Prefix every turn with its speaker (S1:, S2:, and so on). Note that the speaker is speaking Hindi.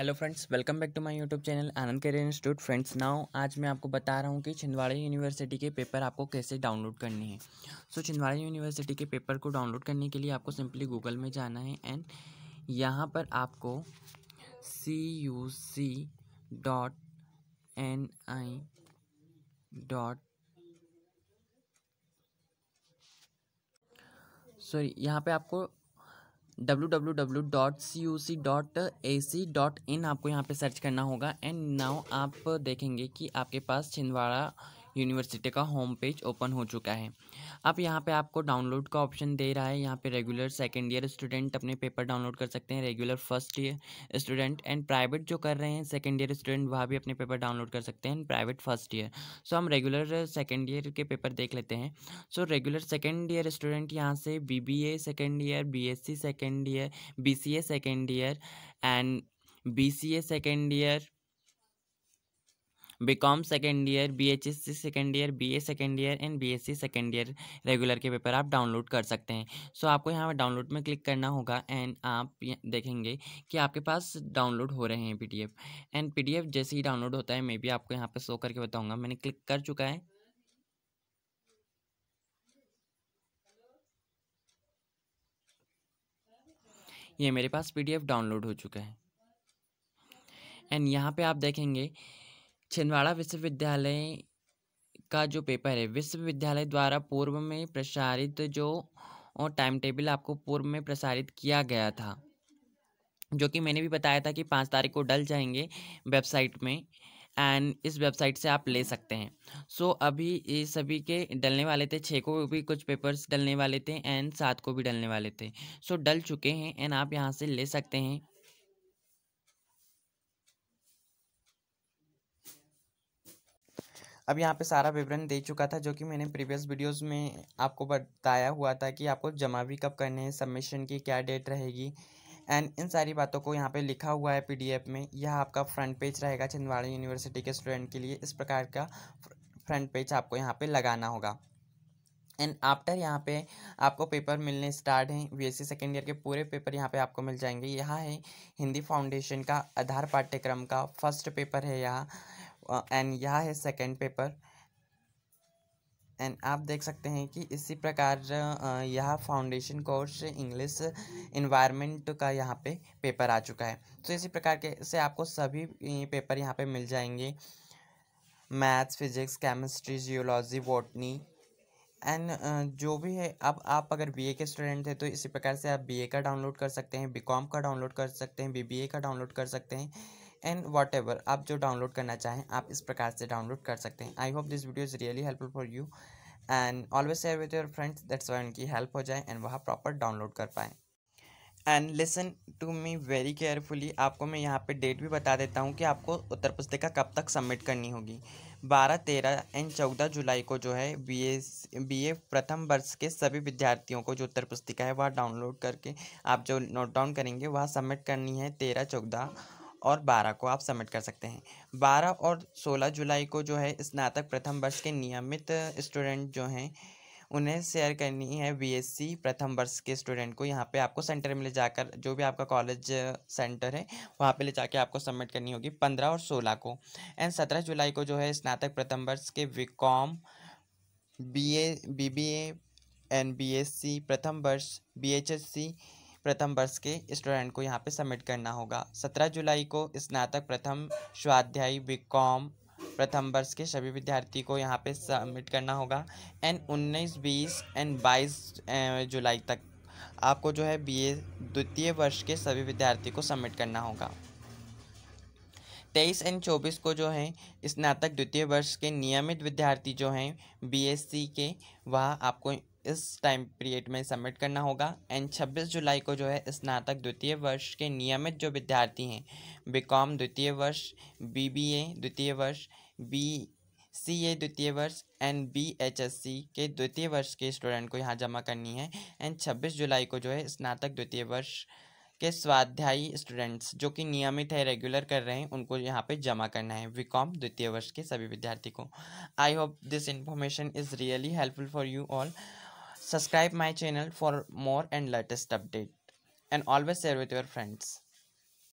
S1: Hello friends welcome back to my YouTube channel Anand career institute friends now आज मैं आपको बता रहा हूँ कि छिंदवाड़ा यूनिवर्सिटी के पेपर आपको कैसे डाउनलोड करने हैं सो so, छिंदवाड़ा यूनिवर्सिटी के पेपर को डाउनलोड करने के लिए आपको सिंपली गूगल में जाना है एंड यहाँ पर आपको C U C dot N I dot sorry यहाँ पर आपको www.cuc.ac.in आपको यहाँ पे सर्च करना होगा एंड नाउ आप देखेंगे कि आपके पास छिंदवाड़ा यूनिवर्सिटी का होम पेज ओपन हो चुका है अब यहाँ पे आपको डाउनलोड का ऑप्शन दे रहा है यहाँ पे रेगुलर सेकेंड ईयर स्टूडेंट अपने पेपर डाउनलोड कर सकते हैं regular first year student and private जो कर रहे हैं सेकेंड ईयर स्टूडेंट वहाँ भी अपने पेपर डाउनलोड कर सकते हैं प्राइवेट फर्स्ट ईयर सो हम रेगुलर सेकेंड ईयर के पेपर देख लेते हैं so regular second year student यहाँ से B B A second year B S C second year B C A second year and B C A second year B com second year B H S C second year B A second year and B S C second year regular के पेपर आप डाउनलोड कर सकते हैं सो so, आपको यहाँ पर डाउनलोड में क्लिक करना होगा एंड आप देखेंगे कि आपके पास डाउनलोड हो रहे हैं P D F and P D F जैसे ही डाउनलोड होता है मे बी आपको यहाँ पर शो करके बताऊँगा मैंने क्लिक कर चुका है ये मेरे पास पीडीएफ डाउनलोड हो चुका है एंड यहाँ पे आप देखेंगे छिंदवाड़ा विश्वविद्यालय का जो पेपर है विश्वविद्यालय द्वारा पूर्व में प्रसारित जो टाइम टेबल आपको पूर्व में प्रसारित किया गया था जो कि मैंने भी बताया था कि पाँच तारीख को डल जाएंगे वेबसाइट में एंड इस वेबसाइट से आप ले सकते हैं सो so, अभी ये सभी के डलने वाले थे छः को भी कुछ पेपर्स डलने वाले थे एंड सात को भी डलने वाले थे सो so, डल चुके हैं एंड आप यहाँ से ले सकते हैं अब यहाँ पे सारा विवरण दे चुका था जो कि मैंने प्रीवियस वीडियोस में आपको बताया हुआ था कि आपको जमा भी कब करने हैं सबमिशन की क्या डेट रहेगी एंड इन सारी बातों को यहाँ पे लिखा हुआ है पीडीएफ में यह आपका फ्रंट पेज रहेगा छिंदवाड़ा यूनिवर्सिटी के स्टूडेंट के लिए इस प्रकार का फ्रंट पेज आपको यहाँ पर लगाना होगा एंड आफ्टर यहाँ पे आपको पेपर मिलने स्टार्ट हैं बीएससी सेकेंड ईयर के पूरे पेपर यहाँ पे आपको मिल जाएंगे यहाँ है हिंदी फाउंडेशन का आधार पाठ्यक्रम का फर्स्ट पेपर है यहाँ एंड यह है सेकेंड पेपर एंड आप देख सकते हैं कि इसी प्रकार यह फाउंडेशन कोर्स इंग्लिश इन्वायरमेंट का यहाँ पे पेपर आ चुका है तो इसी प्रकार के से आपको सभी पेपर यहाँ पे मिल जाएंगे maths physics chemistry geology botany and जो भी है अब आप अगर बीए के स्टूडेंट थे तो इसी प्रकार से आप बीए का डाउनलोड कर सकते हैं बीकॉम का डाउनलोड कर सकते हैं बीबीए का डाउनलोड कर सकते हैं एंड वॉट आप जो डाउनलोड करना चाहें आप इस प्रकार से डाउनलोड कर सकते हैं I hope this video is really helpful for you and always share with your friends that's why उनकी हेल्प हो जाए एंड वहाँ प्रॉपर डाउनलोड कर पाएँ and listen to me very carefully आपको मैं यहाँ पे डेट भी बता देता हूँ कि आपको उत्तर पुस्तिका कब तक सबमिट करनी होगी बारह तेरह एंड चौदह जुलाई को जो है बी ए बी ए प्रथम वर्ष के सभी विद्यार्थियों को जो उत्तर पुस्तिका है वह डाउनलोड करके आप जो नोट डाउन करेंगे वह सबमिट करनी है तेरह चौदह और बारह को आप सबमिट कर सकते हैं बारह और सोलह जुलाई को जो है स्नातक प्रथम वर्ष के नियमित स्टूडेंट जो हैं उन्हें शेयर करनी है बीएससी प्रथम वर्ष के स्टूडेंट को यहाँ पे आपको सेंटर में ले जाकर जो भी आपका कॉलेज सेंटर है वहाँ पे ले जाके आपको सबमिट करनी होगी पंद्रह और सोलह को एंड सत्रह जुलाई को जो है स्नातक प्रथम वर्ष के B com B A B B and B S C प्रथम वर्ष बी एच एस सी प्रथम वर्ष के स्टूडेंट को यहाँ पे सबमिट करना होगा सत्रह जुलाई को स्नातक प्रथम स्वाध्यायी कॉम प्रथम वर्ष के सभी विद्यार्थी को यहाँ पे सबमिट करना होगा एंड उन्नीस बीस एंड बाईस जुलाई तक आपको जो है बीए द्वितीय वर्ष के सभी विद्यार्थी को सबमिट करना होगा तेईस एंड चौबीस को जो है स्नातक द्वितीय वर्ष के नियमित विद्यार्थी जो हैं बीएससी के वह आपको इस टाइम पीरियड में सबमिट करना होगा एंड 26 जुलाई को जो है स्नातक द्वितीय वर्ष के नियमित जो विद्यार्थी हैं बीकॉम द्वितीय वर्ष बीबीए द्वितीय वर्ष बी सी ए द्वितीय वर्ष and B H S C के द्वितीय वर्ष के स्टूडेंट को यहाँ जमा करनी है एंड 26 जुलाई को जो है स्नातक द्वितीय वर्ष के स्वाध्यायी स्टूडेंट्स जो कि नियमित है रेगुलर कर रहे हैं उनको यहाँ पे जमा करना है वी कॉम द्वितीय वर्ष के सभी विद्यार्थी को I hope this information is really helpful for you all Subscribe my channel for more and latest update and always share with your friends.